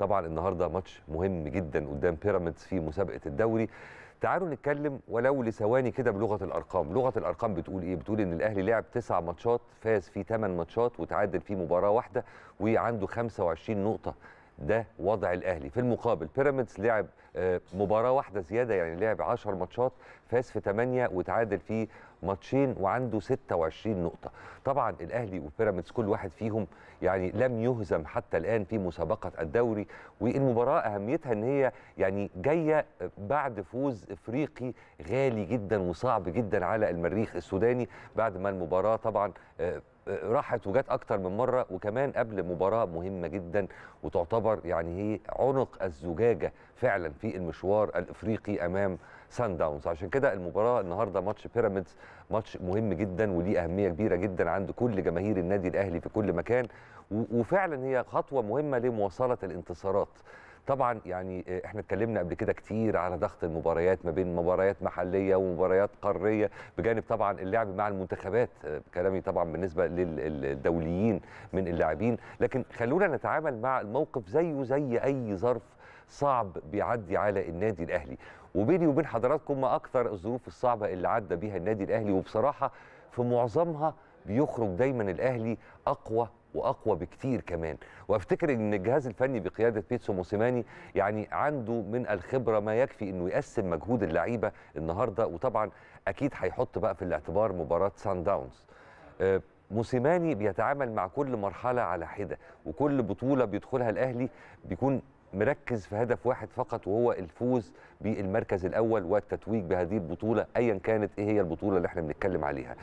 طبعا النهارده ماتش مهم جدا قدام بيراميدز في مسابقه الدوري تعالوا نتكلم ولو لثواني كده بلغه الارقام لغه الارقام بتقول ايه بتقول ان الاهلي لعب تسع ماتشات فاز فيه 8 ماتشات وتعادل فيه مباراه واحده وعنده 25 نقطه ده وضع الاهلي في المقابل بيراميدز لعب آه، مباراه واحده زياده يعني لعب 10 ماتشات فاز في 8 وتعادل في ماتشين وعنده 26 نقطه طبعا الاهلي وبيراميدز كل واحد فيهم يعني لم يهزم حتى الان في مسابقه الدوري والمباراه اهميتها ان هي يعني جايه بعد فوز افريقي غالي جدا وصعب جدا على المريخ السوداني بعد ما المباراه طبعا آه، راحت وجت اكتر من مره وكمان قبل مباراه مهمه جدا وتعتبر يعني هي عنق الزجاجه فعلا في المشوار الافريقي امام سان داونز عشان كده المباراه النهارده ماتش بيراميدز ماتش مهم جدا وليه اهميه كبيره جدا عند كل جماهير النادي الاهلي في كل مكان وفعلا هي خطوه مهمه لمواصله الانتصارات طبعا يعني آه، احنا اتكلمنا قبل كده كتير على ضغط المباريات ما بين مباريات محليه ومباريات قاريه بجانب طبعا اللعب مع المنتخبات آه، كلامي طبعا بالنسبه للدوليين من اللاعبين لكن خلونا نتعامل مع الموقف زيه زي اي ظرف صعب بيعدي على النادي الاهلي وبيني وبين حضراتكم ما اكثر الظروف الصعبه اللي عدى بيها النادي الاهلي وبصراحه في معظمها بيخرج دايما الاهلي اقوى واقوى بكتير كمان وافتكر ان الجهاز الفني بقياده بيتسو موسيماني يعني عنده من الخبره ما يكفي انه يقسم مجهود اللعيبه النهارده وطبعا اكيد هيحط بقى في الاعتبار مباراه سان آه، داونز موسيماني بيتعامل مع كل مرحله على حده وكل بطوله بيدخلها الاهلي بيكون مركز في هدف واحد فقط وهو الفوز بالمركز الاول والتتويج بهذه البطوله ايا كانت ايه هي البطوله اللي احنا بنتكلم عليها